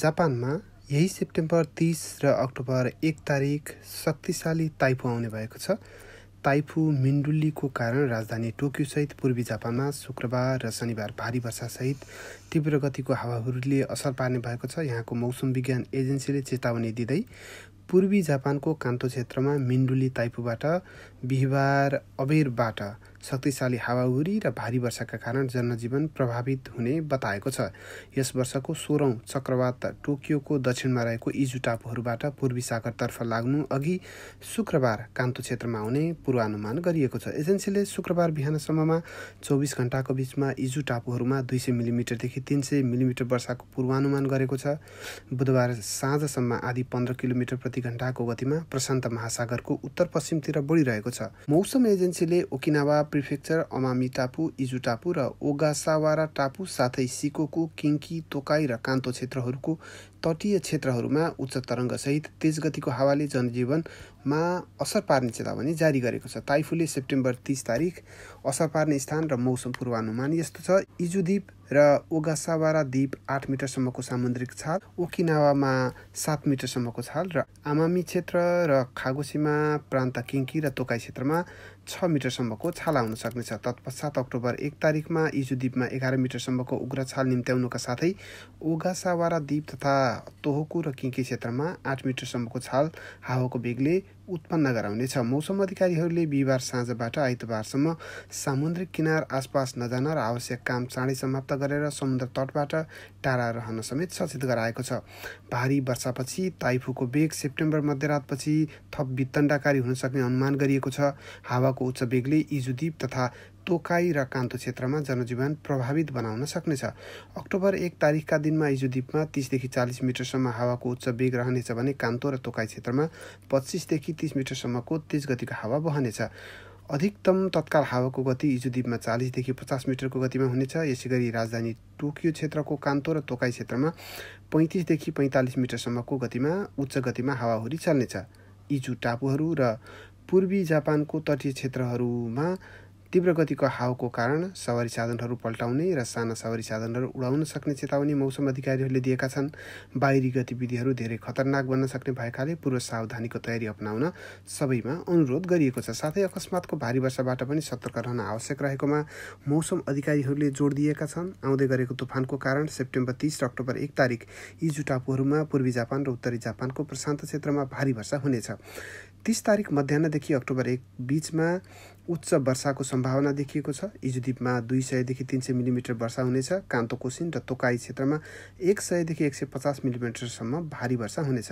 जापानमा यही सेप्टेम्बर तिस र अक्टोबर एक तारिक शक्तिशाली ताइफु आउने भएको छ ताइफु मिन्डुलीको कारण राजधानी टोकियोसहित पूर्वी जापानमा शुक्रबार र शनिबार भारी वर्षासहित तीव्र गतिको हावाहरूले असर पार्ने भएको छ यहाँको मौसम विज्ञान एजेन्सीले चेतावनी दिँदै पूर्वी जापानको कान्तो क्षेत्रमा मिन्डुली ताइपुबाट बिहिबार अबेरबाट शक्तिशाली हावाहुरी र भारी वर्षाका कारण जनजीवन प्रभावित हुने बताएको छ यस वर्षको सोह्रौँ चक्रवात टोकियोको दक्षिणमा रहेको इजु टापुहरूबाट पूर्वी सागरतर्फ लाग्नु अघि शुक्रबार कान्तो क्षेत्रमा आउने पूर्वानुमान गरिएको छ एजेन्सीले शुक्रबार बिहानसम्ममा चौबिस घन्टाको बिचमा इजु टापुहरूमा दुई सय मिलिमिटरदेखि तिन सय मिलिमिटर वर्षाको पूर्वानुमान गरेको छ बुधबार साँझसम्म आधी पन्ध्र किलोमिटर प्रति प्रति घण्टाको गतिमा प्रशान्त महासागरको उत्तर पश्चिमतिर बढिरहेको छ मौसम एजेन्सीले ओकिनावा प्रिफेक्चर अमामी टापु इजु टापु र ओगासावारा टापु साथै सिकोको किङ्की तोकाई र कान्तो क्षेत्रहरूको तटीय क्षेत्रहरूमा उच्च तरङ्गसहित तेज गतिको हावाले जनजीवनमा असर पार्ने चेतावनी जारी गरेको छ ताइफुले सेप्टेम्बर तिस तारिक असर पार्ने स्थान र मौसम पूर्वानुमान यस्तो छ इजुद्वीप र ओगासावारा द्वीप आठ मिटरसम्मको सामुद्रिक छाल ओकिनावामा सात मिटरसम्मको छाल र आमामी क्षेत्र र खागोसीमा प्रान्त किङ्की र तोकाई क्षेत्रमा छ मिटरसम्मको छाला हुन सक्नेछ तत्पश्चात अक्टोबर एक तारिकमा द्वीपमा एघार मिटरसम्मको उग्र छाल निम्त्याउनुका साथै ओगासावारा द्वीप तथा तोहोकु र किङ्की क्षेत्रमा आठ मिटरसम्मको छाल हावाको बेगले उत्पन्न गराउनेछ मौसम अधिकारीहरूले बिहिबार साँझबाट आइतबारसम्म सामुद्रिक किनार आसपास नजान र आवश्यक काम चाँडै समाप्त गरेर समुद्र तटबाट टाढा रहन समेत सचेत गराएको छ भारी वर्षापछि ताइफुको बेग सेप्टेम्बर मध्यरातपछि थप वितण्डाकारी हुन सक्ने अनुमान गरिएको छ हावा हावाको उच्च बेगले इजुद्वीप तथा तोकाई र कान्तो क्षेत्रमा जनजीवन प्रभावित बनाउन सक्नेछ अक्टोबर एक तारिकका दिनमा इजुद्वीपमा तिसदेखि चालिस मिटरसम्म हावाको उच्च वेग रहनेछ भने कान्तो र तोकाई क्षेत्रमा पच्चिसदेखि तिस मिटरसम्मको तेज गतिको हावा बहनेछ अधिकतम तत्काल हावाको गति इजुद्वीपमा चालिसदेखि पचास मिटरको गतिमा हुनेछ यसै गरी राजधानी टोकियो क्षेत्रको कान्तो र तोकाई क्षेत्रमा पैँतिसदेखि पैँतालिस मिटरसम्मको गतिमा उच्च गतिमा हावाहुरी चल्नेछ इजु टापुहरू र पूर्वी जापानको तटीय क्षेत्रहरूमा तीव्र गतिको हावाको कारण सवारी साधनहरू पल्टाउने र साना सवारी साधनहरू उडाउन सक्ने चेतावनी मौसम अधिकारीहरूले दिएका छन् बाहिरी गतिविधिहरू धेरै खतरनाक बन्न सक्ने भएकाले पूर्व सावधानीको तयारी अप्नाउन सबैमा अनुरोध गरिएको छ साथै अकस्मातको भारी वर्षाबाट पनि सतर्क रहन आवश्यक रहेकोमा मौसम अधिकारीहरूले जोड दिएका छन् आउँदै गरेको तुफानको कारण सेप्टेम्बर तिस र अक्टोबर एक तारिक यी जुटापुहरूमा पूर्वी जापान र उत्तरी जापानको प्रशान्त क्षेत्रमा भारी वर्षा हुनेछ तिस तारिक मध्याहदेखि अक्टोबर एक बिचमा उच्च वर्षाको सम्भावना देखिएको छ इजुद्वीपमा दुई सयदेखि तिन सय मिलिमिटर वर्षा हुनेछ कोसिन र तोकाई क्षेत्रमा एक सयदेखि एक सय पचास मिलिमिटरसम्म भारी वर्षा हुनेछ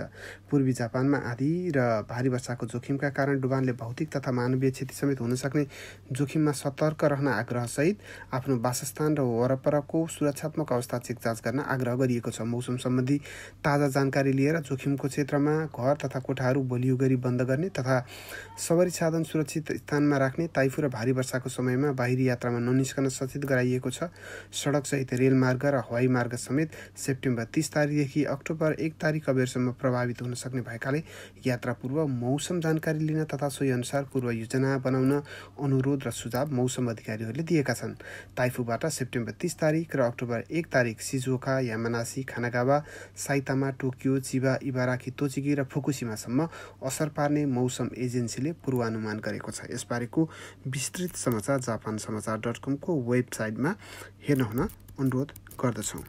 पूर्वी जापानमा आधी र भारी वर्षाको जोखिमका कारण डुबानले भौतिक तथा मानवीय क्षति समेत हुन सक्ने जोखिममा सतर्क रहन आग्रहसहित आफ्नो वासस्थान र वरपरको सुरक्षात्मक अवस्था जाँच गर्न आग्रह गरिएको छ मौसम सम्बन्धी ताजा जानकारी लिएर जोखिमको क्षेत्रमा घर तथा कोठाहरू बलियो गरी बन्द गर्ने तथा सवारी साधन सुरक्षित स्थानमा राख्ने टापे ताइफु र भारी वर्षाको समयमा बाहिरी यात्रामा ननिस्कन सचेत गराइएको छ सडकसहित रेलमार्ग र हवाई मार्ग समेत सेप्टेम्बर तिस तारिकदेखि अक्टोबर एक तारिक अबेरसम्म प्रभावित हुन सक्ने भएकाले यात्रा पूर्व मौसम जानकारी लिन तथा सोही अनुसार पूर्व योजना बनाउन अनुरोध र सुझाव मौसम अधिकारीहरूले दिएका छन् ताइफुबाट सेप्टेम्बर तिस तारिक र अक्टोबर एक तारिक Shizuoka Yamanashi Kanagawa Saitama Tokyo Chiba Ibaraki Tochigi र फुकुसिमासम्म असर पार्ने मौसम एजेन्सीले पूर्वानुमान गरेको छ यसबारेको विस्तृत समाचार जापान समाचार डट कमको वेबसाइटमा हेर्न हुन अनुरोध गर्दछौँ